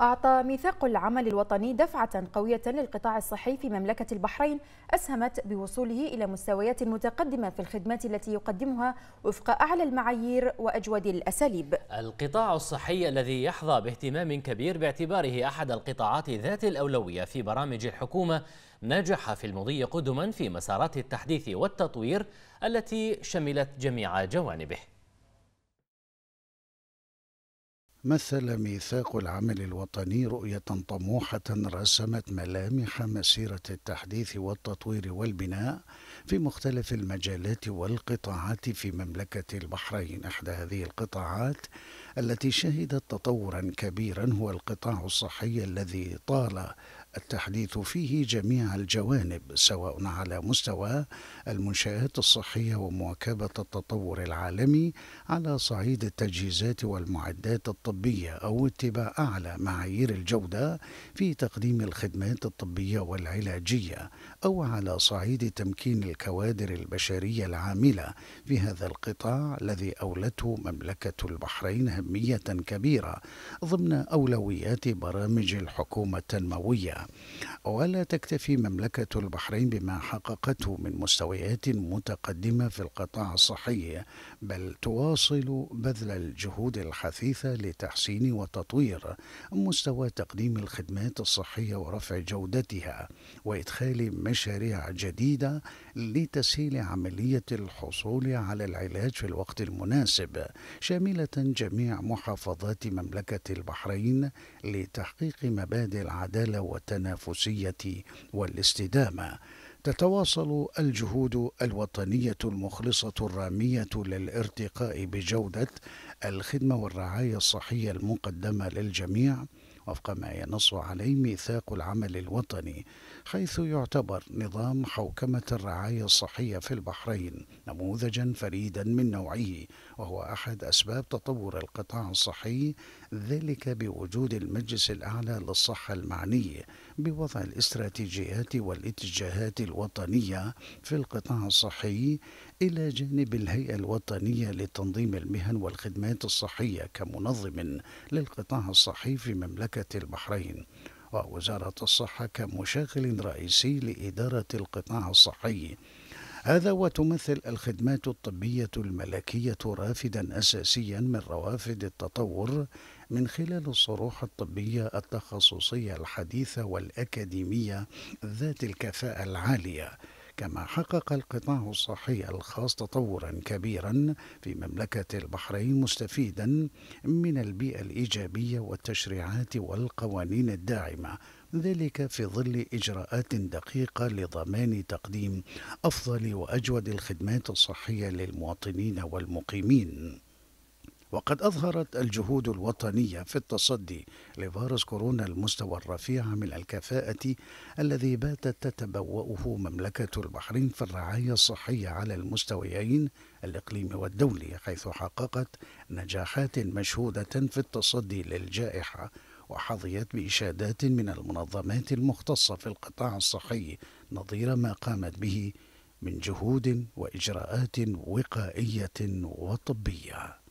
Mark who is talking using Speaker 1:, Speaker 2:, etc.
Speaker 1: أعطى ميثاق العمل الوطني دفعة قوية للقطاع الصحي في مملكة البحرين أسهمت بوصوله إلى مستويات متقدمة في الخدمات التي يقدمها وفق أعلى المعايير وأجود الأساليب القطاع الصحي الذي يحظى باهتمام كبير باعتباره أحد القطاعات ذات الأولوية في برامج الحكومة نجح في المضي قدما في مسارات التحديث والتطوير التي شملت جميع جوانبه مثل ميثاق العمل الوطني رؤية طموحة رسمت ملامح مسيرة التحديث والتطوير والبناء في مختلف المجالات والقطاعات في مملكة البحرين. إحدى هذه القطاعات التي شهدت تطورا كبيرا هو القطاع الصحي الذي طال التحديث فيه جميع الجوانب سواء على مستوى المنشآت الصحية ومواكبة التطور العالمي على صعيد التجهيزات والمعدات الطبية أو اتباع أعلى معايير الجودة في تقديم الخدمات الطبية والعلاجية أو على صعيد تمكين الكوادر البشرية العاملة في هذا القطاع الذي أولته مملكة البحرين أهمية كبيرة ضمن أولويات برامج الحكومة التنموية ولا تكتفي مملكة البحرين بما حققته من مستويات متقدمة في القطاع الصحي بل تواصل بذل الجهود الحثيثة لتحسين وتطوير مستوى تقديم الخدمات الصحية ورفع جودتها وإدخال مشاريع جديدة لتسهيل عملية الحصول على العلاج في الوقت المناسب شاملة جميع محافظات مملكة البحرين لتحقيق مبادئ العدالة والتعاون التنافسيه والاستدامه تتواصل الجهود الوطنيه المخلصه الراميه للارتقاء بجوده الخدمه والرعايه الصحيه المقدمه للجميع وفق ما ينص عليه ميثاق العمل الوطني حيث يعتبر نظام حوكمة الرعاية الصحية في البحرين نموذجا فريدا من نوعه وهو أحد أسباب تطور القطاع الصحي ذلك بوجود المجلس الأعلى للصحة المعني بوضع الاستراتيجيات والاتجاهات الوطنية في القطاع الصحي إلى جانب الهيئة الوطنية لتنظيم المهن والخدمات الصحية كمنظم للقطاع الصحي في مملكة مملكة البحرين ووزارة الصحة كمشغل رئيسي لإدارة القطاع الصحي هذا وتمثل الخدمات الطبية الملكية رافدا أساسيا من روافد التطور من خلال الصروح الطبية التخصصية الحديثة والأكاديمية ذات الكفاءة العالية كما حقق القطاع الصحي الخاص تطورا كبيرا في مملكة البحرين مستفيدا من البيئة الإيجابية والتشريعات والقوانين الداعمة ذلك في ظل إجراءات دقيقة لضمان تقديم أفضل وأجود الخدمات الصحية للمواطنين والمقيمين وقد أظهرت الجهود الوطنية في التصدي لفيروس كورونا المستوى الرفيع من الكفاءة الذي باتت تتبوأه مملكة البحرين في الرعاية الصحية على المستويين الإقليمي والدولي حيث حققت نجاحات مشهودة في التصدي للجائحة وحظيت بإشادات من المنظمات المختصة في القطاع الصحي نظير ما قامت به من جهود واجراءات وقائيه وطبيه